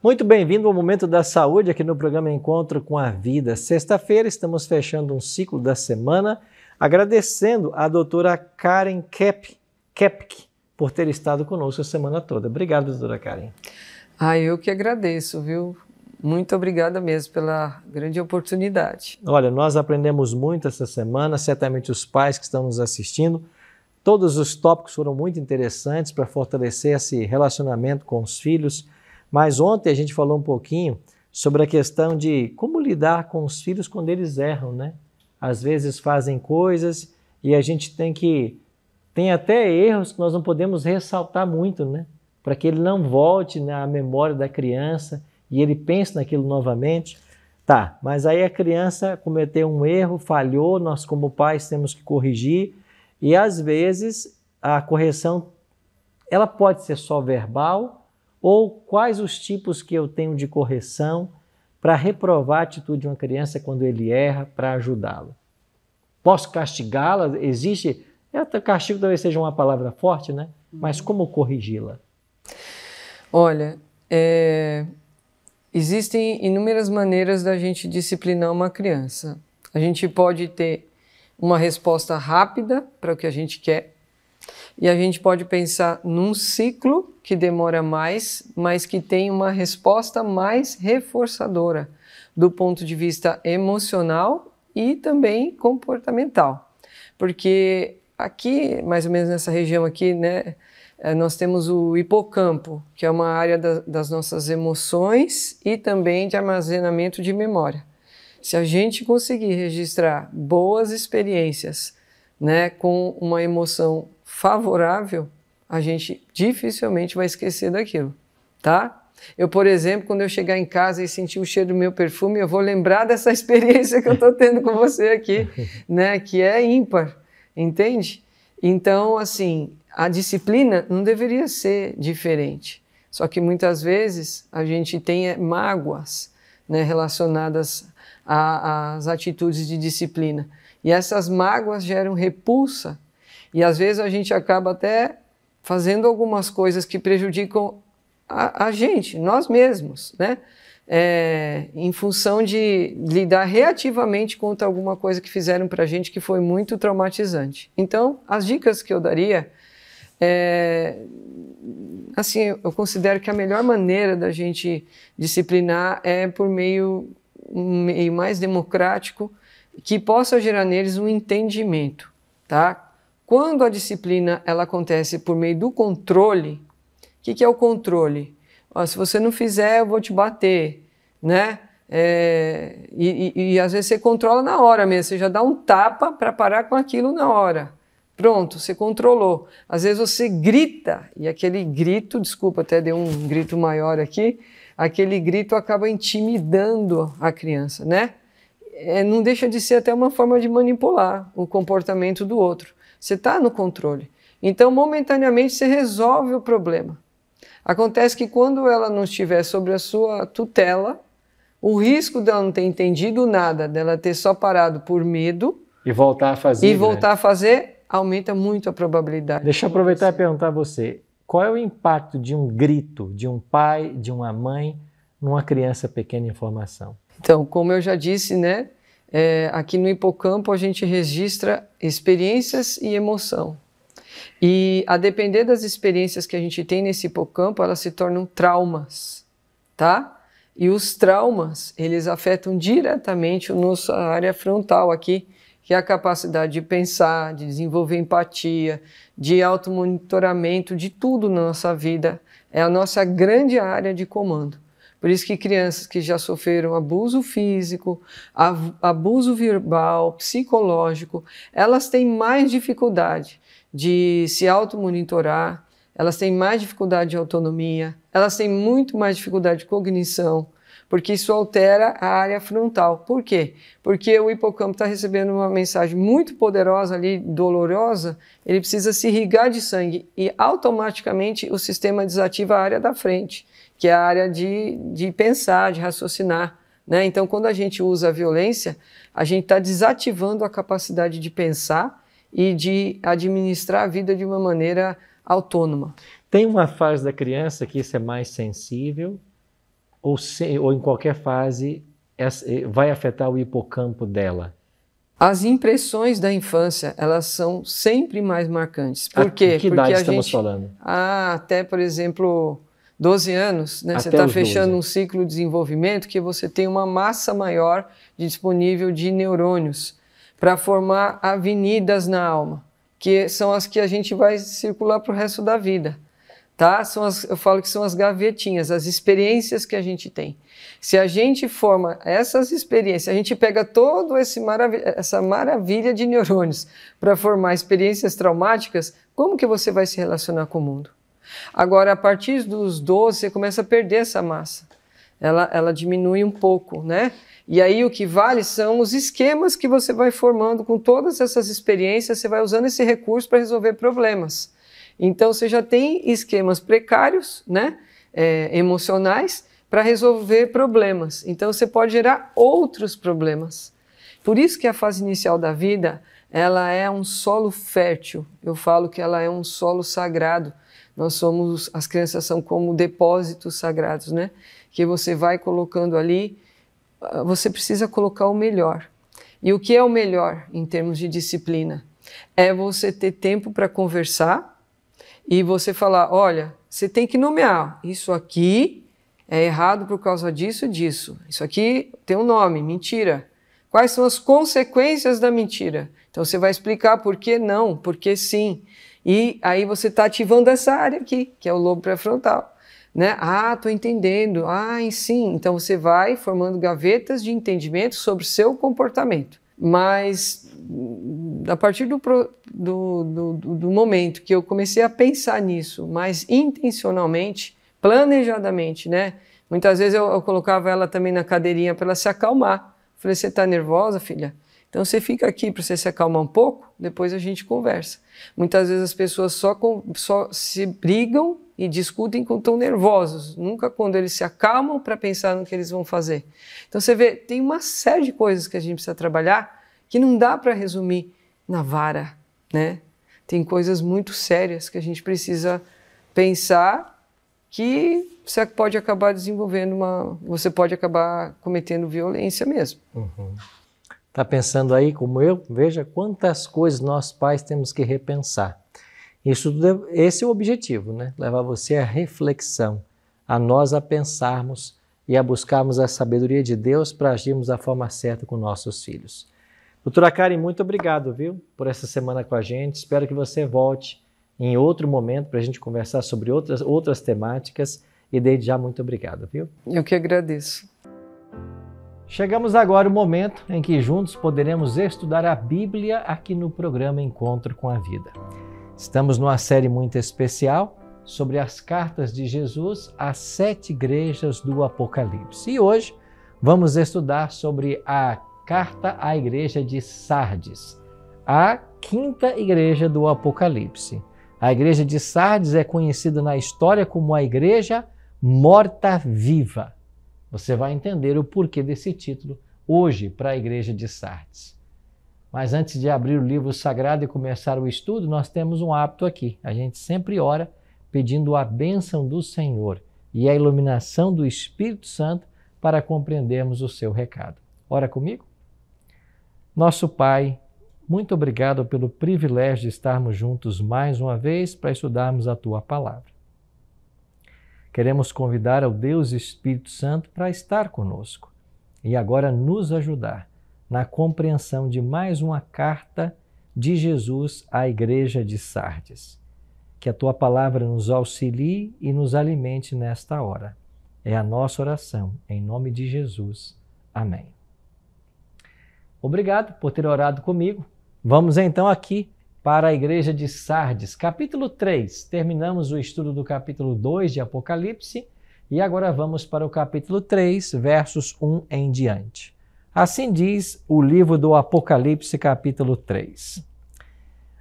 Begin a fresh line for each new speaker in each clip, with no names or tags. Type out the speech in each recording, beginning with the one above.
Muito bem-vindo ao Momento da Saúde aqui no programa Encontro com a Vida. Sexta-feira estamos fechando um ciclo da semana, agradecendo a doutora Karen Kep, por ter estado conosco a
semana toda. Obrigado, doutora Karen. Ah, eu que agradeço, viu? Muito obrigada mesmo pela grande oportunidade.
Olha, nós aprendemos muito essa semana, certamente os pais que estão nos assistindo. Todos os tópicos foram muito interessantes para fortalecer esse relacionamento com os filhos mas ontem a gente falou um pouquinho sobre a questão de como lidar com os filhos quando eles erram, né? Às vezes fazem coisas e a gente tem que tem até erros que nós não podemos ressaltar muito, né? Para que ele não volte na memória da criança e ele pense naquilo novamente. Tá, mas aí a criança cometeu um erro, falhou, nós como pais temos que corrigir e às vezes a correção ela pode ser só verbal, ou quais os tipos que eu tenho de correção para reprovar a atitude de uma criança quando ele erra, para ajudá-lo. Posso castigá-la? Existe. Até castigo talvez seja uma palavra forte, né? Uhum. Mas como corrigi-la?
Olha, é... existem inúmeras maneiras da gente disciplinar uma criança. A gente pode ter uma resposta rápida para o que a gente quer, e a gente pode pensar num ciclo que demora mais, mas que tem uma resposta mais reforçadora do ponto de vista emocional e também comportamental. Porque aqui, mais ou menos nessa região aqui, né, eh, nós temos o hipocampo, que é uma área da, das nossas emoções e também de armazenamento de memória. Se a gente conseguir registrar boas experiências né, com uma emoção favorável, a gente dificilmente vai esquecer daquilo, tá? Eu, por exemplo, quando eu chegar em casa e sentir o cheiro do meu perfume, eu vou lembrar dessa experiência que eu estou tendo com você aqui, né? Que é ímpar, entende? Então, assim, a disciplina não deveria ser diferente. Só que muitas vezes a gente tem é, mágoas né, relacionadas às atitudes de disciplina. E essas mágoas geram repulsa. E às vezes a gente acaba até fazendo algumas coisas que prejudicam a, a gente, nós mesmos, né? É, em função de lidar reativamente contra alguma coisa que fizeram para a gente que foi muito traumatizante. Então, as dicas que eu daria, é, assim, eu considero que a melhor maneira da gente disciplinar é por meio um meio mais democrático que possa gerar neles um entendimento, tá? Quando a disciplina ela acontece por meio do controle, o que, que, é o controle? Ó, se você não fizer, eu vou te bater, né? É, e, e, e às vezes você controla na hora mesmo, você já dá um tapa para parar com aquilo na hora. Pronto, você controlou. Às vezes você grita, e aquele grito, desculpa, até dei um grito maior aqui, aquele grito acaba intimidando a criança, né? É, não deixa de ser até uma forma de manipular o comportamento do outro. Você está no controle. Então, momentaneamente, você resolve o problema. Acontece que quando ela não estiver sobre a sua tutela, o risco dela não ter entendido nada, dela ter só parado por medo. E voltar a fazer. E né? voltar né? a fazer, aumenta muito a probabilidade. Deixa eu aproveitar
e perguntar a você:
qual é o impacto
de um grito de um pai, de uma mãe, numa criança pequena em formação?
Então, como eu já disse, né? é, aqui no hipocampo a gente registra experiências e emoção. E a depender das experiências que a gente tem nesse hipocampo, elas se tornam traumas, tá? E os traumas, eles afetam diretamente a nossa área frontal aqui, que é a capacidade de pensar, de desenvolver empatia, de automonitoramento, de tudo na nossa vida. É a nossa grande área de comando. Por isso que crianças que já sofreram abuso físico, abuso verbal, psicológico, elas têm mais dificuldade de se automonitorar, elas têm mais dificuldade de autonomia, elas têm muito mais dificuldade de cognição, porque isso altera a área frontal. Por quê? Porque o hipocampo está recebendo uma mensagem muito poderosa ali, dolorosa, ele precisa se irrigar de sangue e automaticamente o sistema desativa a área da frente que é a área de, de pensar, de raciocinar. Né? Então, quando a gente usa a violência, a gente está desativando a capacidade de pensar e de administrar a vida de uma maneira autônoma. Tem uma fase
da criança que isso é mais sensível, ou, se, ou em qualquer fase eh, vai afetar o hipocampo dela?
As impressões da infância, elas são sempre mais marcantes. Por quê? A que idade Porque a estamos gente, falando? Ah, até, por exemplo, 12 anos, né? você está fechando 12. um ciclo de desenvolvimento que você tem uma massa maior de disponível de neurônios para formar avenidas na alma, que são as que a gente vai circular para o resto da vida. Tá? São as, eu falo que são as gavetinhas, as experiências que a gente tem. Se a gente forma essas experiências, a gente pega todo esse marav essa maravilha de neurônios para formar experiências traumáticas, como que você vai se relacionar com o mundo? Agora, a partir dos 12, você começa a perder essa massa. Ela, ela diminui um pouco, né? E aí o que vale são os esquemas que você vai formando com todas essas experiências, você vai usando esse recurso para resolver problemas. Então você já tem esquemas precários, né? É, emocionais, para resolver problemas. Então você pode gerar outros problemas. Por isso que a fase inicial da vida, ela é um solo fértil. Eu falo que ela é um solo sagrado nós somos, as crianças são como depósitos sagrados, né? Que você vai colocando ali, ah, você precisa colocar o melhor. E o que é o melhor em termos de disciplina? É você ter tempo para conversar e você falar: olha, você tem que nomear isso aqui é errado por causa disso disso. Isso aqui tem um nome, mentira. Quais são as consequências da mentira? Então você vai explicar por que não, por que sim. E aí você está ativando essa área aqui, que é o lobo pré-frontal. Né? Ah, estou entendendo. Ah, sim. Então você vai formando gavetas de entendimento sobre seu comportamento. Mas a partir do, do, do, do momento que eu comecei a pensar nisso, mais intencionalmente, planejadamente, né? Muitas vezes eu, eu colocava ela também na cadeirinha para ela se acalmar. falei, você está nervosa, filha? Então você fica aqui para você se acalmar um pouco, depois a gente conversa. Muitas vezes as pessoas só, com, só se brigam e discutem quando estão nervosos, nunca quando eles se acalmam para pensar no que eles vão fazer. Então você vê, tem uma série de coisas que a gente precisa trabalhar que não dá para resumir na vara, né? Tem coisas muito sérias que a gente precisa pensar que você pode acabar desenvolvendo uma, você pode acabar cometendo violência mesmo. Uhum.
Está pensando aí como eu? Veja quantas coisas nós pais temos que repensar. Isso, esse é o objetivo, né? Levar você à reflexão, a nós a pensarmos e a buscarmos a sabedoria de Deus para agirmos da forma certa com nossos filhos. Doutora Karen, muito obrigado, viu, por essa semana com a gente. Espero que você volte em outro momento para a gente conversar sobre outras, outras temáticas. E desde já, muito obrigado, viu?
Eu que agradeço.
Chegamos agora o momento em que juntos poderemos estudar a Bíblia aqui no programa Encontro com a Vida. Estamos numa série muito especial sobre as cartas de Jesus às sete igrejas do Apocalipse. E hoje vamos estudar sobre a carta à igreja de Sardes, a quinta igreja do Apocalipse. A igreja de Sardes é conhecida na história como a igreja morta-viva. Você vai entender o porquê desse título hoje para a Igreja de Sardes. Mas antes de abrir o livro sagrado e começar o estudo, nós temos um hábito aqui. A gente sempre ora pedindo a bênção do Senhor e a iluminação do Espírito Santo para compreendermos o seu recado. Ora comigo? Nosso Pai, muito obrigado pelo privilégio de estarmos juntos mais uma vez para estudarmos a tua palavra. Queremos convidar ao Deus Espírito Santo para estar conosco e agora nos ajudar na compreensão de mais uma carta de Jesus à Igreja de Sardes. Que a tua palavra nos auxilie e nos alimente nesta hora. É a nossa oração, em nome de Jesus. Amém. Obrigado por ter orado comigo. Vamos então aqui para a igreja de Sardes, capítulo 3. Terminamos o estudo do capítulo 2 de Apocalipse e agora vamos para o capítulo 3, versos 1 em diante. Assim diz o livro do Apocalipse, capítulo 3.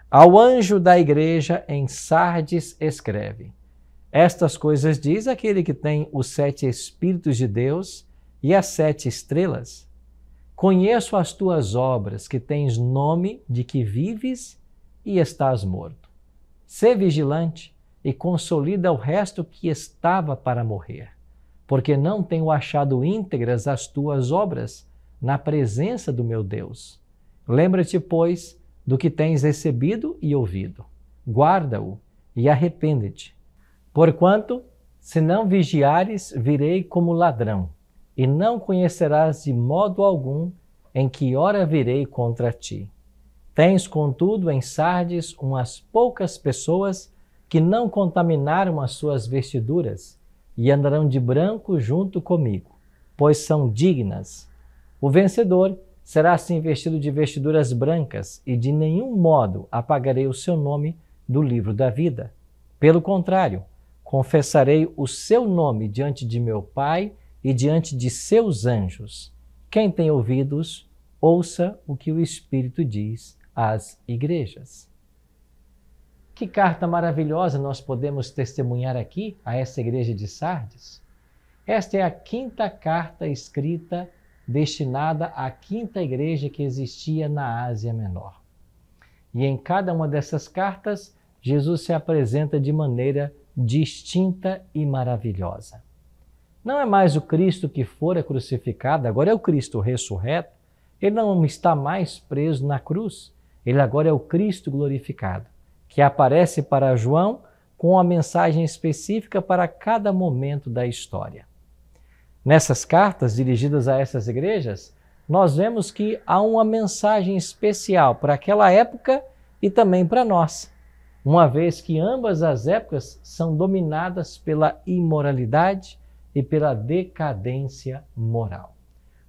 Ao anjo da igreja em Sardes escreve: Estas coisas diz aquele que tem os sete Espíritos de Deus e as sete estrelas. Conheço as tuas obras, que tens nome de que vives e estás morto. Sê vigilante e consolida o resto que estava para morrer, porque não tenho achado íntegras as tuas obras na presença do meu Deus. Lembra-te, pois, do que tens recebido e ouvido. Guarda-o e arrepende-te. Porquanto, se não vigiares, virei como ladrão, e não conhecerás de modo algum em que hora virei contra ti. Tens, contudo, em Sardes umas poucas pessoas que não contaminaram as suas vestiduras e andarão de branco junto comigo, pois são dignas. O vencedor será assim vestido de vestiduras brancas e de nenhum modo apagarei o seu nome do livro da vida. Pelo contrário, confessarei o seu nome diante de meu Pai e diante de seus anjos. Quem tem ouvidos, ouça o que o Espírito diz às igrejas. Que carta maravilhosa nós podemos testemunhar aqui a essa igreja de Sardes. Esta é a quinta carta escrita destinada à quinta igreja que existia na Ásia Menor. E em cada uma dessas cartas, Jesus se apresenta de maneira distinta e maravilhosa. Não é mais o Cristo que fora crucificado, agora é o Cristo ressurreto. Ele não está mais preso na cruz, ele agora é o Cristo glorificado, que aparece para João com uma mensagem específica para cada momento da história. Nessas cartas dirigidas a essas igrejas, nós vemos que há uma mensagem especial para aquela época e também para nós, uma vez que ambas as épocas são dominadas pela imoralidade e pela decadência moral.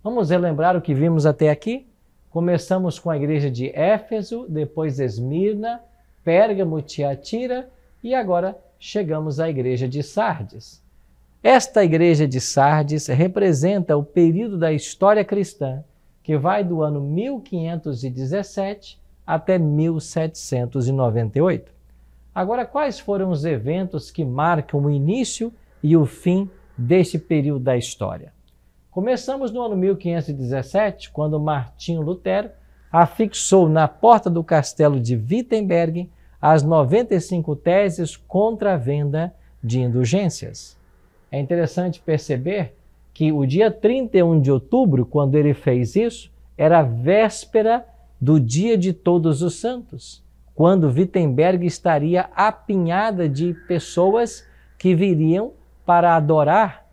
Vamos relembrar o que vimos até aqui? Começamos com a igreja de Éfeso, depois Esmirna, Pérgamo, Tiatira e agora chegamos à igreja de Sardes. Esta igreja de Sardes representa o período da história cristã que vai do ano 1517 até 1798. Agora, quais foram os eventos que marcam o início e o fim deste período da história? Começamos no ano 1517, quando Martinho Lutero afixou na porta do castelo de Wittenberg as 95 teses contra a venda de indulgências. É interessante perceber que o dia 31 de outubro, quando ele fez isso, era a véspera do Dia de Todos os Santos, quando Wittenberg estaria apinhada de pessoas que viriam para adorar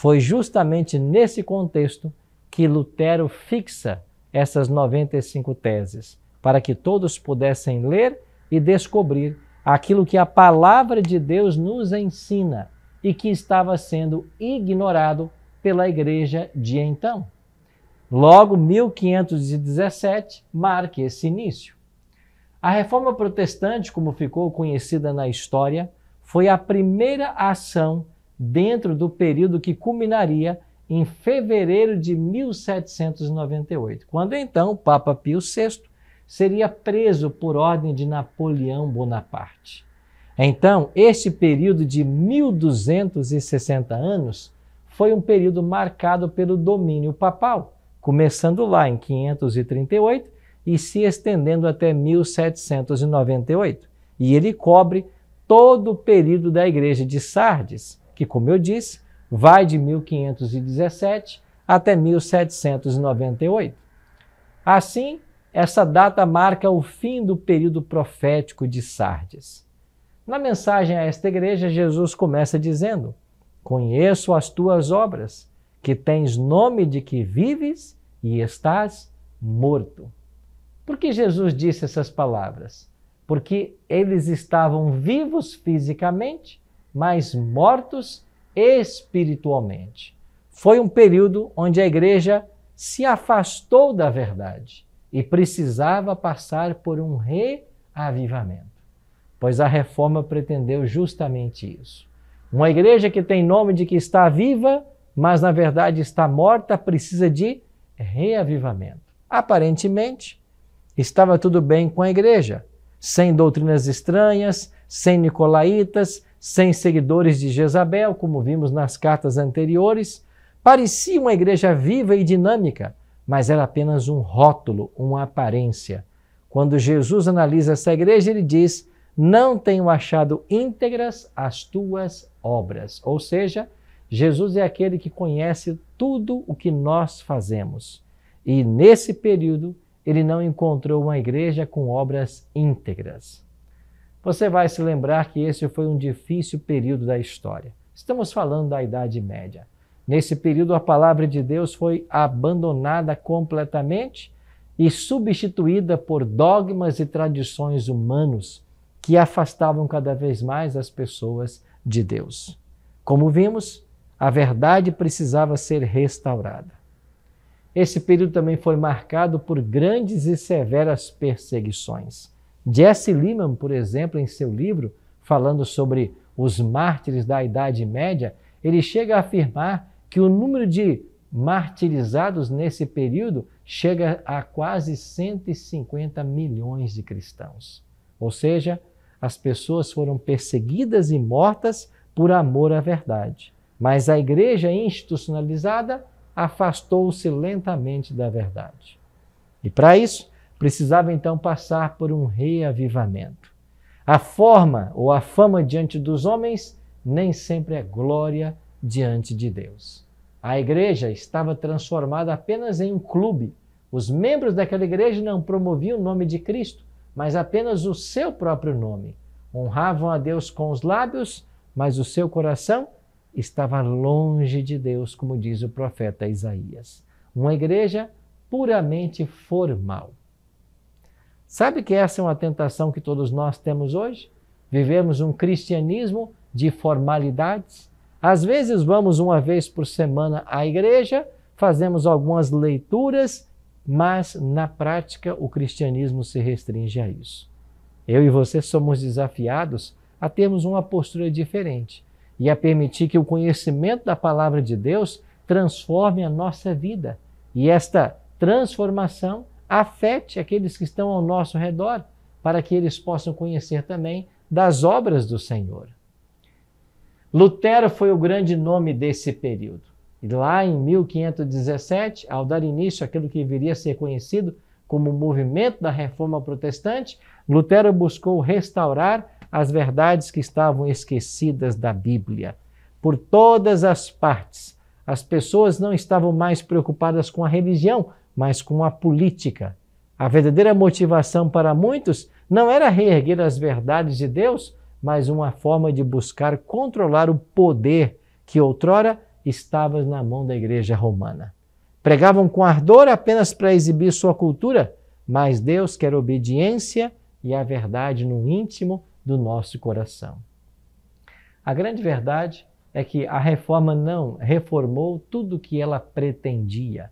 foi justamente nesse contexto que Lutero fixa essas 95 teses, para que todos pudessem ler e descobrir aquilo que a palavra de Deus nos ensina e que estava sendo ignorado pela igreja de então. Logo, 1517 marca esse início. A reforma protestante, como ficou conhecida na história, foi a primeira ação dentro do período que culminaria em fevereiro de 1798, quando então Papa Pio VI seria preso por ordem de Napoleão Bonaparte. Então, este período de 1260 anos foi um período marcado pelo domínio papal, começando lá em 538 e se estendendo até 1798. E ele cobre todo o período da Igreja de Sardes, que, como eu disse, vai de 1517 até 1798. Assim, essa data marca o fim do período profético de Sardes. Na mensagem a esta igreja, Jesus começa dizendo: Conheço as tuas obras, que tens nome de que vives e estás morto. Por que Jesus disse essas palavras? Porque eles estavam vivos fisicamente, mas mortos espiritualmente. Foi um período onde a igreja se afastou da verdade e precisava passar por um reavivamento, pois a reforma pretendeu justamente isso. Uma igreja que tem nome de que está viva, mas na verdade está morta, precisa de reavivamento. Aparentemente, estava tudo bem com a igreja, sem doutrinas estranhas, sem nicolaítas, sem seguidores de Jezabel, como vimos nas cartas anteriores, parecia uma igreja viva e dinâmica, mas era apenas um rótulo, uma aparência. Quando Jesus analisa essa igreja, ele diz: Não tenho achado íntegras as tuas obras. Ou seja, Jesus é aquele que conhece tudo o que nós fazemos. E nesse período, ele não encontrou uma igreja com obras íntegras. Você vai se lembrar que esse foi um difícil período da história. Estamos falando da Idade Média. Nesse período, a palavra de Deus foi abandonada completamente e substituída por dogmas e tradições humanos que afastavam cada vez mais as pessoas de Deus. Como vimos, a verdade precisava ser restaurada. Esse período também foi marcado por grandes e severas perseguições. Jesse Lehman, por exemplo, em seu livro, falando sobre os mártires da Idade Média, ele chega a afirmar que o número de martirizados nesse período chega a quase 150 milhões de cristãos. Ou seja, as pessoas foram perseguidas e mortas por amor à verdade. Mas a igreja institucionalizada afastou-se lentamente da verdade. E para isso, precisava então passar por um reavivamento. A forma ou a fama diante dos homens nem sempre é glória diante de Deus. A igreja estava transformada apenas em um clube. Os membros daquela igreja não promoviam o nome de Cristo, mas apenas o seu próprio nome. Honravam a Deus com os lábios, mas o seu coração estava longe de Deus, como diz o profeta Isaías. Uma igreja puramente formal. Sabe que essa é uma tentação que todos nós temos hoje? Vivemos um cristianismo de formalidades. Às vezes vamos uma vez por semana à igreja, fazemos algumas leituras, mas na prática o cristianismo se restringe a isso. Eu e você somos desafiados a termos uma postura diferente e a permitir que o conhecimento da palavra de Deus transforme a nossa vida. E esta transformação afete aqueles que estão ao nosso redor, para que eles possam conhecer também das obras do Senhor. Lutero foi o grande nome desse período. E lá em 1517, ao dar início àquilo que viria a ser conhecido como o movimento da reforma protestante, Lutero buscou restaurar as verdades que estavam esquecidas da Bíblia. Por todas as partes, as pessoas não estavam mais preocupadas com a religião, mas com a política. A verdadeira motivação para muitos não era reerguer as verdades de Deus, mas uma forma de buscar controlar o poder que outrora estava na mão da Igreja Romana. Pregavam com ardor apenas para exibir sua cultura, mas Deus quer obediência e a verdade no íntimo do nosso coração. A grande verdade é que a reforma não reformou tudo o que ela pretendia.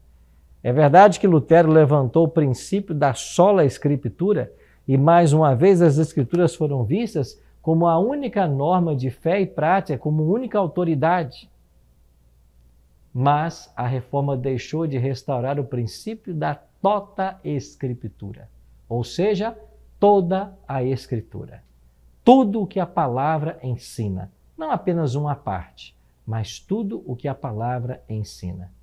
É verdade que Lutero levantou o princípio da sola escritura e mais uma vez as escrituras foram vistas como a única norma de fé e prática, como única autoridade. Mas a reforma deixou de restaurar o princípio da tota escritura, ou seja, toda a escritura. Tudo o que a palavra ensina, não apenas uma parte, mas tudo o que a palavra ensina.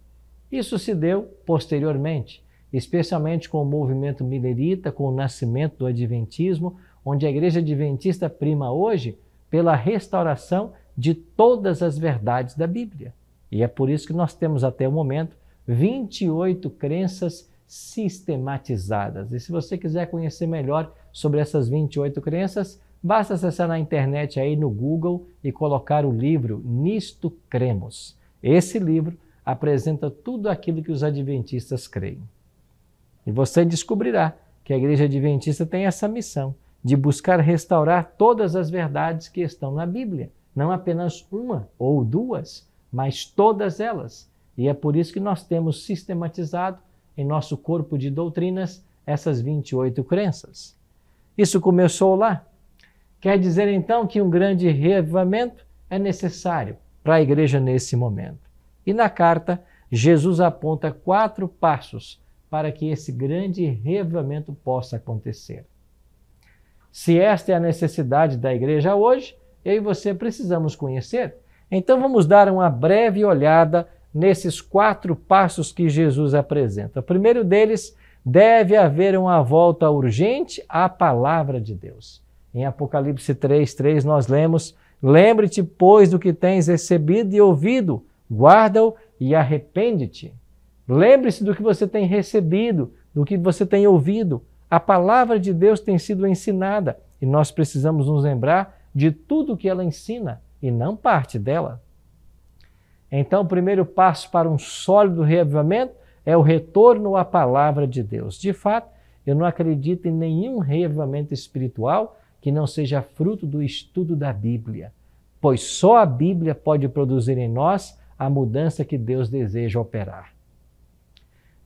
Isso se deu posteriormente, especialmente com o movimento milerita, com o nascimento do Adventismo, onde a Igreja Adventista prima hoje pela restauração de todas as verdades da Bíblia. E é por isso que nós temos até o momento 28 crenças sistematizadas. E se você quiser conhecer melhor sobre essas 28 crenças, basta acessar na internet aí no Google e colocar o livro Nisto Cremos. Esse livro apresenta tudo aquilo que os adventistas creem. E você descobrirá que a Igreja Adventista tem essa missão de buscar restaurar todas as verdades que estão na Bíblia, não apenas uma ou duas, mas todas elas. E é por isso que nós temos sistematizado em nosso corpo de doutrinas essas 28 crenças. Isso começou lá. Quer dizer então que um grande reavivamento é necessário para a igreja nesse momento. E na carta, Jesus aponta quatro passos para que esse grande reavivamento possa acontecer. Se esta é a necessidade da igreja hoje, eu e você precisamos conhecer. Então vamos dar uma breve olhada nesses quatro passos que Jesus apresenta. O primeiro deles, deve haver uma volta urgente à palavra de Deus. Em Apocalipse 3:3 nós lemos: "Lembre-te, pois, do que tens recebido e ouvido, Guarda-o e arrepende-te. Lembre-se do que você tem recebido, do que você tem ouvido. A palavra de Deus tem sido ensinada e nós precisamos nos lembrar de tudo que ela ensina e não parte dela. Então, o primeiro passo para um sólido reavivamento é o retorno à palavra de Deus. De fato, eu não acredito em nenhum reavivamento espiritual que não seja fruto do estudo da Bíblia, pois só a Bíblia pode produzir em nós a mudança que Deus deseja operar.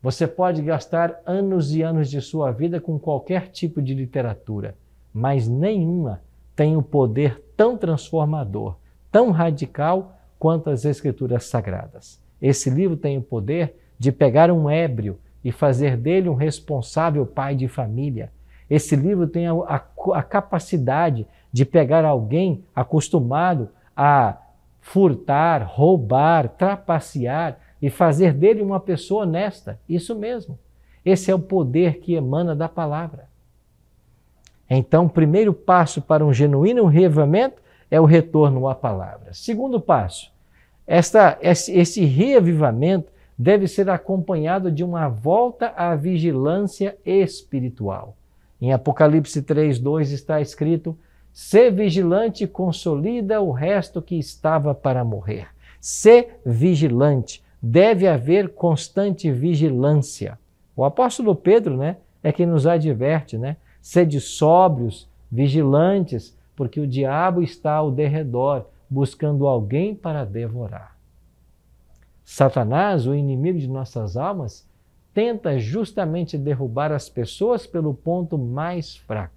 Você pode gastar anos e anos de sua vida com qualquer tipo de literatura, mas nenhuma tem o um poder tão transformador, tão radical quanto as Escrituras Sagradas. Esse livro tem o poder de pegar um ébrio e fazer dele um responsável pai de família. Esse livro tem a, a, a capacidade de pegar alguém acostumado a furtar, roubar, trapacear e fazer dele uma pessoa honesta. Isso mesmo. Esse é o poder que emana da palavra. Então, o primeiro passo para um genuíno reavivamento é o retorno à palavra. Segundo passo, esta, esse reavivamento deve ser acompanhado de uma volta à vigilância espiritual. Em Apocalipse 3, 2 está escrito: Ser vigilante consolida o resto que estava para morrer. Ser vigilante. Deve haver constante vigilância. O apóstolo Pedro né, é quem nos adverte, né? Sede sóbrios, vigilantes, porque o diabo está ao derredor, buscando alguém para devorar. Satanás, o inimigo de nossas almas, tenta justamente derrubar as pessoas pelo ponto mais fraco.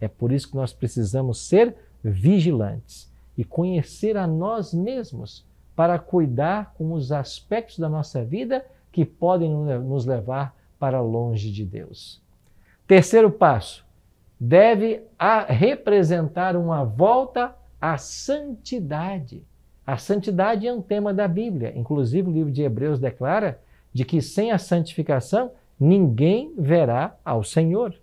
É por isso que nós precisamos ser vigilantes e conhecer a nós mesmos para cuidar com os aspectos da nossa vida que podem nos levar para longe de Deus. Terceiro passo, deve representar uma volta à santidade. A santidade é um tema da Bíblia. Inclusive, o livro de Hebreus declara de que sem a santificação ninguém verá ao Senhor.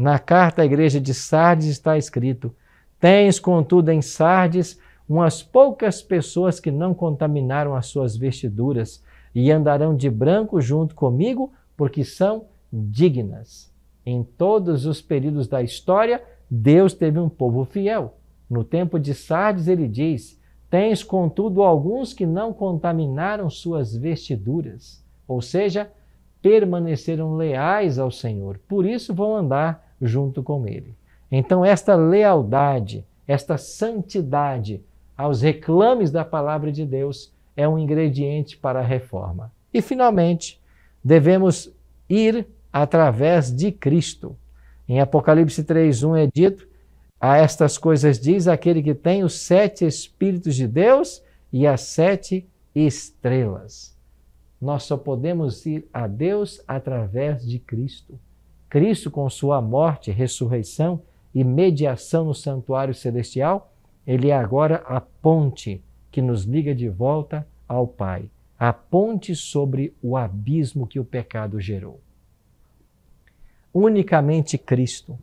Na carta à igreja de Sardes está escrito: Tens, contudo, em Sardes umas poucas pessoas que não contaminaram as suas vestiduras e andarão de branco junto comigo, porque são dignas. Em todos os períodos da história, Deus teve um povo fiel. No tempo de Sardes, ele diz: Tens, contudo, alguns que não contaminaram suas vestiduras, ou seja, permaneceram leais ao Senhor, por isso vão andar junto com ele. Então, esta lealdade, esta santidade aos reclames da palavra de Deus é um ingrediente para a reforma. E, finalmente, devemos ir através de Cristo. Em Apocalipse 3:1 é dito: A estas coisas diz aquele que tem os sete Espíritos de Deus e as sete estrelas. Nós só podemos ir a Deus através de Cristo. Cristo, com sua morte, ressurreição e mediação no santuário celestial, ele é agora a ponte que nos liga de volta ao Pai, a ponte sobre o abismo que o pecado gerou. Unicamente Cristo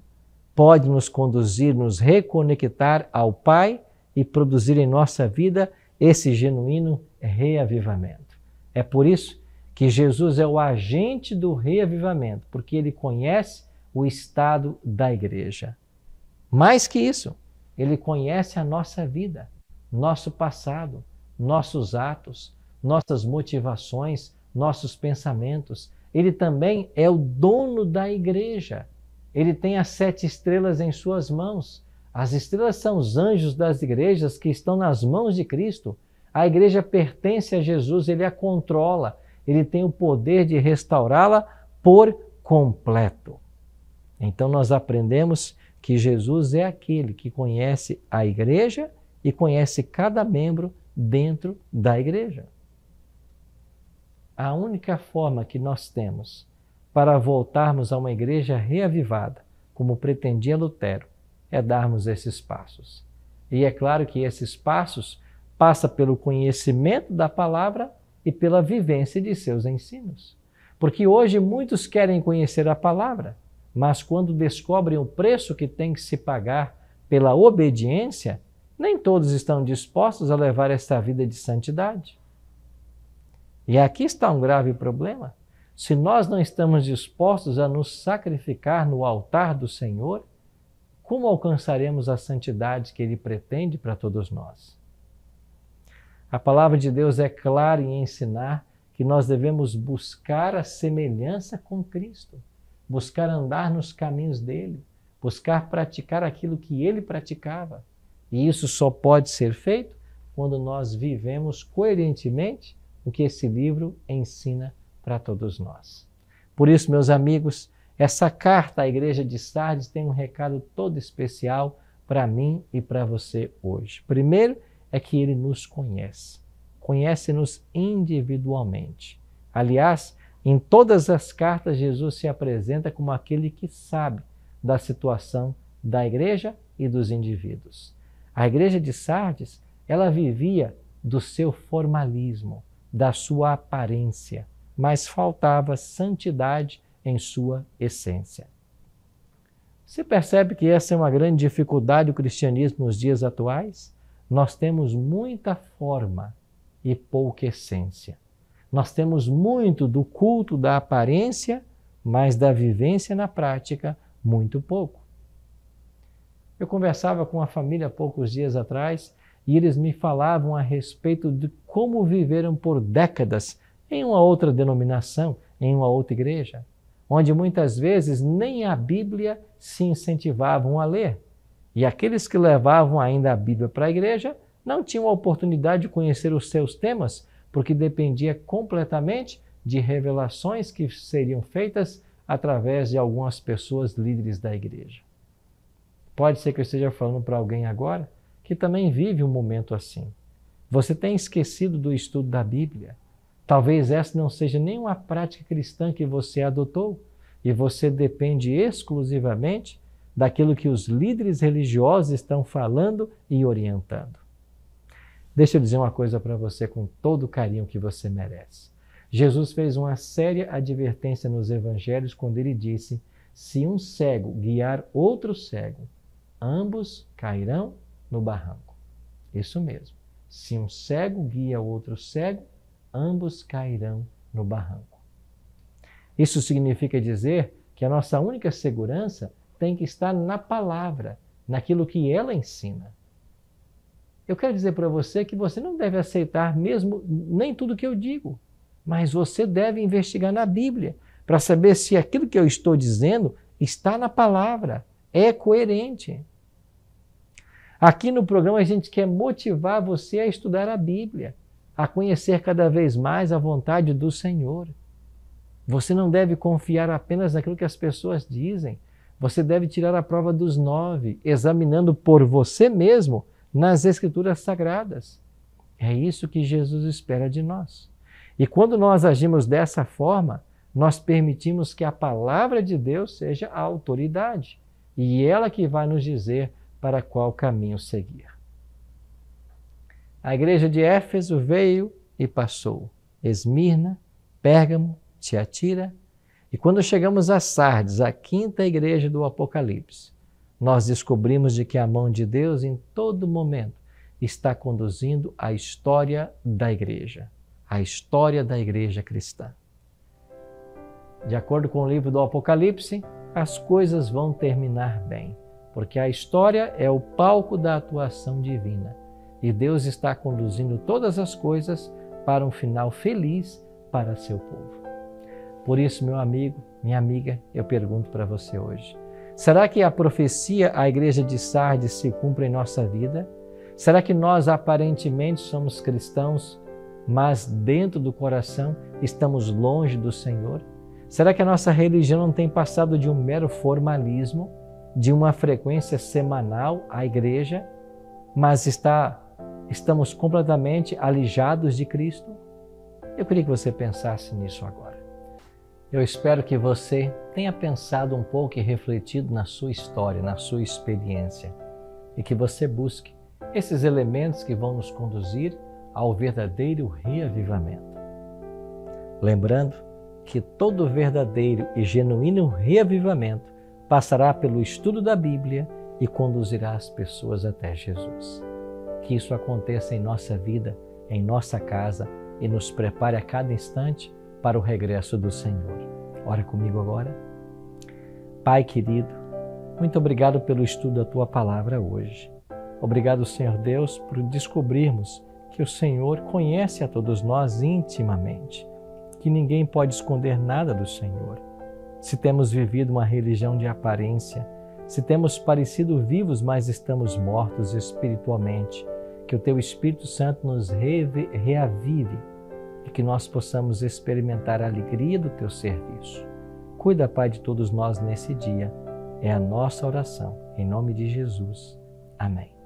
pode nos conduzir, nos reconectar ao Pai e produzir em nossa vida esse genuíno reavivamento. É por isso que Jesus é o agente do reavivamento, porque ele conhece o estado da igreja. Mais que isso, ele conhece a nossa vida, nosso passado, nossos atos, nossas motivações, nossos pensamentos. Ele também é o dono da igreja. Ele tem as sete estrelas em suas mãos. As estrelas são os anjos das igrejas que estão nas mãos de Cristo. A igreja pertence a Jesus, ele a controla, ele tem o poder de restaurá-la por completo. Então nós aprendemos que Jesus é aquele que conhece a igreja e conhece cada membro dentro da igreja. A única forma que nós temos para voltarmos a uma igreja reavivada, como pretendia Lutero, é darmos esses passos. E é claro que esses passos passa pelo conhecimento da palavra e pela vivência de seus ensinos. Porque hoje muitos querem conhecer a palavra, mas quando descobrem o preço que tem que se pagar pela obediência, nem todos estão dispostos a levar esta vida de santidade. E aqui está um grave problema. Se nós não estamos dispostos a nos sacrificar no altar do Senhor, como alcançaremos a santidade que Ele pretende para todos nós? A palavra de Deus é clara em ensinar que nós devemos buscar a semelhança com Cristo, buscar andar nos caminhos dele, buscar praticar aquilo que ele praticava. E isso só pode ser feito quando nós vivemos coerentemente o que esse livro ensina para todos nós. Por isso, meus amigos, essa carta à Igreja de Sardes tem um recado todo especial para mim e para você hoje. Primeiro, é que ele nos conhece. Conhece-nos individualmente. Aliás, em todas as cartas, Jesus se apresenta como aquele que sabe da situação da igreja e dos indivíduos. A igreja de Sardes, ela vivia do seu formalismo, da sua aparência, mas faltava santidade em sua essência. Você percebe que essa é uma grande dificuldade do cristianismo nos dias atuais? Nós temos muita forma e pouca essência. Nós temos muito do culto da aparência, mas da vivência na prática, muito pouco. Eu conversava com uma família há poucos dias atrás e eles me falavam a respeito de como viveram por décadas em uma outra denominação, em uma outra igreja, onde muitas vezes nem a Bíblia se incentivavam a ler. E aqueles que levavam ainda a Bíblia para a igreja não tinham a oportunidade de conhecer os seus temas, porque dependia completamente de revelações que seriam feitas através de algumas pessoas líderes da igreja. Pode ser que eu esteja falando para alguém agora que também vive um momento assim. Você tem esquecido do estudo da Bíblia. Talvez essa não seja nenhuma prática cristã que você adotou e você depende exclusivamente daquilo que os líderes religiosos estão falando e orientando. Deixa eu dizer uma coisa para você com todo o carinho que você merece. Jesus fez uma séria advertência nos evangelhos quando ele disse: Se um cego guiar outro cego, ambos cairão no barranco. Isso mesmo. Se um cego guia outro cego, ambos cairão no barranco. Isso significa dizer que a nossa única segurança tem que estar na palavra, naquilo que ela ensina. Eu quero dizer para você que você não deve aceitar mesmo nem tudo que eu digo, mas você deve investigar na Bíblia para saber se aquilo que eu estou dizendo está na palavra, é coerente. Aqui no programa a gente quer motivar você a estudar a Bíblia, a conhecer cada vez mais a vontade do Senhor. Você não deve confiar apenas naquilo que as pessoas dizem, você deve tirar a prova dos nove, examinando por você mesmo nas Escrituras Sagradas. É isso que Jesus espera de nós. E quando nós agimos dessa forma, nós permitimos que a palavra de Deus seja a autoridade e ela que vai nos dizer para qual caminho seguir. A igreja de Éfeso veio e passou. Esmirna, Pérgamo, Tiatira, e quando chegamos a Sardes, a quinta igreja do Apocalipse, nós descobrimos de que a mão de Deus em todo momento está conduzindo a história da igreja, a história da igreja cristã. De acordo com o livro do Apocalipse, as coisas vão terminar bem, porque a história é o palco da atuação divina e Deus está conduzindo todas as coisas para um final feliz para seu povo. Por isso, meu amigo, minha amiga, eu pergunto para você hoje: será que a profecia à igreja de Sardes se cumpre em nossa vida? Será que nós aparentemente somos cristãos, mas dentro do coração estamos longe do Senhor? Será que a nossa religião não tem passado de um mero formalismo, de uma frequência semanal à igreja, mas está estamos completamente alijados de Cristo? Eu queria que você pensasse nisso agora. Eu espero que você tenha pensado um pouco e refletido na sua história, na sua experiência, e que você busque esses elementos que vão nos conduzir ao verdadeiro reavivamento. Lembrando que todo verdadeiro e genuíno reavivamento passará pelo estudo da Bíblia e conduzirá as pessoas até Jesus. Que isso aconteça em nossa vida, em nossa casa e nos prepare a cada instante para o regresso do Senhor. Ora comigo agora. Pai querido, muito obrigado pelo estudo da tua palavra hoje. Obrigado, Senhor Deus, por descobrirmos que o Senhor conhece a todos nós intimamente, que ninguém pode esconder nada do Senhor. Se temos vivido uma religião de aparência, se temos parecido vivos, mas estamos mortos espiritualmente, que o teu Espírito Santo nos reavive e que nós possamos experimentar a alegria do teu serviço. Cuida, Pai, de todos nós nesse dia. É a nossa oração. Em nome de Jesus. Amém.